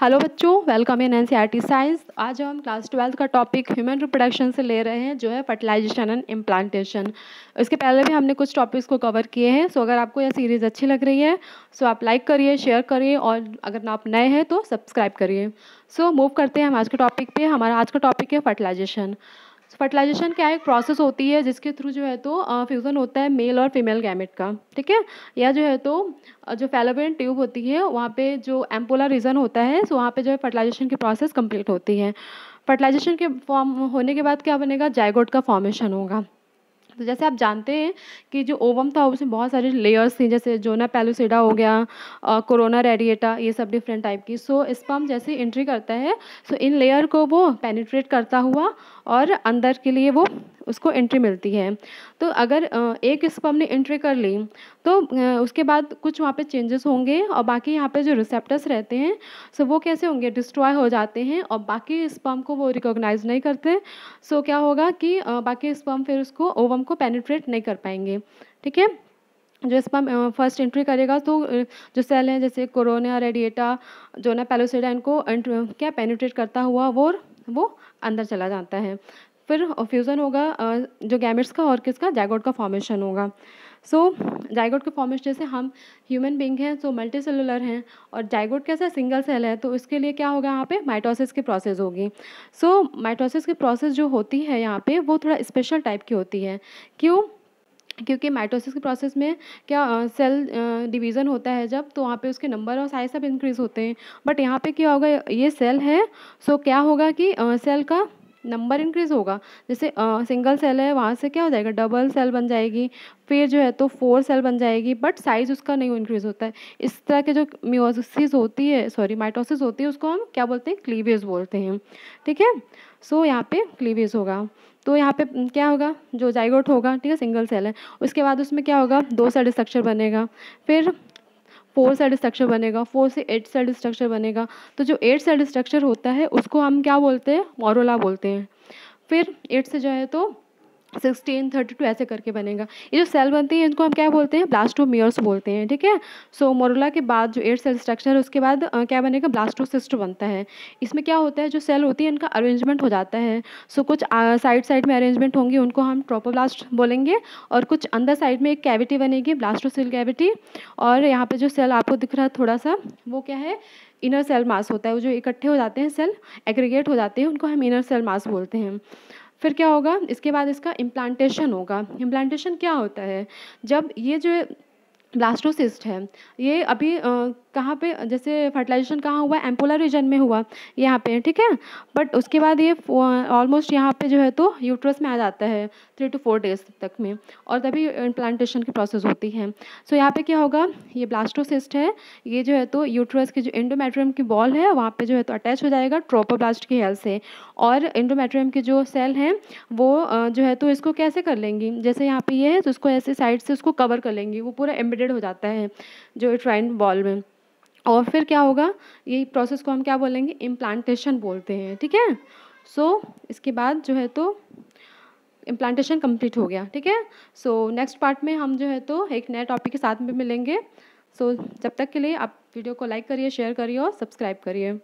hello बच्चों welcome in N C science आज हम क्लास ट्वेल्थ का टॉपिक ह्यूमन रिप्रोडक्शन से ले रहे हैं जो है फर्टिलाइजेशन एंड इम्प्लांटेशन इसके पहले भी हमने कुछ टॉपिक्स को कवर किए हैं सो अगर आपको यह सीरीज़ अच्छी लग रही है सो आप लाइक करिए शेयर करिए और अगर ना आप नए हैं तो सब्सक्राइब करिए सो मूव करते हैं हम आज के टॉपिक पर हमारा आज का टॉपिक है फर्टिलाइजेशन फर्टिलाइजेशन क्या है एक प्रोसेस होती है जिसके थ्रू जो है तो फ्यूज़न होता है मेल और फीमेल गैमेट का ठीक है या जो है तो जो फेलोबियन ट्यूब होती है वहाँ पे जो एम्पोला रीजन होता है सो वहाँ पे जो है फर्टिलाइजेशन की प्रोसेस कंप्लीट होती है फर्टिलाइजेशन के फॉर्म होने के बाद क्या बनेगा जायगोट का फॉर्मेशन होगा तो जैसे आप जानते हैं कि जो ओवम था उसमें बहुत सारे लेयर्स थे जैसे जोना पेलुसिडा हो गया कोरोना रेडिएटा ये सब डिफरेंट टाइप की सो स्पम जैसे एंट्री करता है सो इन लेयर को वो पेनिट्रेट करता हुआ और अंदर के लिए वो उसको एंट्री मिलती है तो अगर एक स्पर्म ने एंट्री कर ली तो उसके बाद कुछ वहाँ पे चेंजेस होंगे और बाकी यहाँ पे जो रिसेप्टर्स रहते हैं सो वो कैसे होंगे डिस्ट्रॉय हो जाते हैं और बाकी स्पर्म को वो रिकॉग्नाइज नहीं करते सो क्या होगा कि बाकी स्पर्म फिर उसको ओवम को पेनिट्रेट नहीं कर पाएंगे ठीक है जो स्पम फर्स्ट एंट्री करेगा तो जो सेल हैं जैसे कोरोना रेडिएटा जो ना पेलोसिडा इनको क्या पेनिट्रेट करता हुआ वो वो अंदर चला जाता है फिर फ्यूज़न होगा जो गैमेट्स का और किसका जैगोड का फॉर्मेशन होगा सो so, के फॉर्मेशन जैसे हम ह्यूमन बींग हैं सो मल्टी सेलुलर हैं और जाइगोड कैसा सिंगल सेल है तो इसके लिए क्या होगा यहाँ पे माइटोसिस की प्रोसेस होगी सो so, माइटोसिस की प्रोसेस जो होती है यहाँ पे वो थोड़ा स्पेशल टाइप की होती है क्यों क्योंकि माइटोसिस के प्रोसेस में क्या सेल डिवीज़न होता है जब तो वहाँ पे उसके नंबर और साइज सब इंक्रीज़ होते हैं बट यहाँ पे क्या होगा ये सेल है सो क्या होगा कि सेल का नंबर इंक्रीज़ होगा जैसे सिंगल सेल है वहाँ से क्या हो जाएगा डबल सेल बन जाएगी फिर जो है तो फोर सेल बन जाएगी बट साइज़ उसका नहीं इंक्रीज़ होता है इस तरह के जो म्योसिस होती है सॉरी माइटोसिस होती है उसको हम क्या बोलते हैं क्लीवेज बोलते हैं ठीक है सो यहाँ पे क्लीवेज होगा तो यहाँ पे क्या होगा जो जाइगोट होगा ठीक है सिंगल सेल है उसके बाद उसमें क्या होगा दो सेल स्ट्रक्चर बनेगा फिर फोर साइड स्ट्रक्चर बनेगा फोर से एट साइड स्ट्रक्चर बनेगा तो जो एट साइड स्ट्रक्चर होता है उसको हम क्या बोलते हैं मोरोला बोलते हैं फिर एट से जो है तो सिक्सटीन थर्टी टू ऐसे करके बनेगा ये जो सेल बनती है इनको हम क्या बोलते हैं ब्लास्टोमियर्स बोलते हैं ठीक है सो मोरोला के बाद जो एट सेल स्ट्रक्चर है उसके बाद आ, क्या बनेगा ब्लास्टोसिस्ट बनता है इसमें क्या होता है जो सेल होती है इनका अरेंजमेंट हो जाता है सो कुछ साइड साइड में अरेंजमेंट होंगी उनको हम ट्रोपोब्लास्ट बोलेंगे और कुछ अंदर साइड में एक कैविटी बनेगी ब्लास्टोसिल कैविटी और यहाँ पर जो सेल आपको दिख रहा है थोड़ा सा वो क्या है इनर सेल मास होता है वो जो इकट्ठे हो जाते हैं सेल एग्रीगेट हो जाते हैं उनको हम इनर सेल मास बोलते हैं फिर क्या होगा इसके बाद इसका इम्प्लांटेशन होगा इम्प्लांटेशन क्या होता है जब ये जो ब्लास्टोसिस्ट है ये अभी कहाँ पे जैसे फर्टिलाइजेशन कहाँ हुआ एम्पोला रीजन में हुआ यहाँ पे ठीक है बट उसके बाद ये ऑलमोस्ट यहाँ पे जो है तो यूट्रस में आ जाता है थ्री टू फोर डेज तक में और तभी इम्प्लांटेशन की प्रोसेस होती है सो so, यहाँ पे क्या होगा ये ब्लास्टोसिस्ट है ये जो है तो यूट्रस की जो इंडोमेट्रियम की बॉल है वहाँ पर जो है तो अटैच हो जाएगा ट्रोपोब्लास्ट की हेल्थ से और इंडोमेट्रियम की जो सेल हैं वो जो है तो इसको कैसे कर लेंगी जैसे यहाँ पर ये है तो उसको ऐसे साइड से उसको कवर कर लेंगी वो पूरा एम्बेडेड हो जाता है जो ट्राइन बॉल में और फिर क्या होगा यही प्रोसेस को हम क्या बोलेंगे इम्प्लांटेशन बोलते हैं ठीक है सो so, इसके बाद जो है तो इम्प्लांटेशन कंप्लीट हो गया ठीक है सो नेक्स्ट पार्ट में हम जो है तो एक नए टॉपिक के साथ में मिलेंगे सो so, जब तक के लिए आप वीडियो को लाइक करिए शेयर करिए और सब्सक्राइब करिए